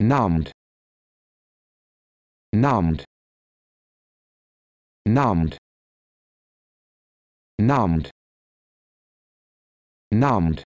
numbed numbed numbed numbed numbed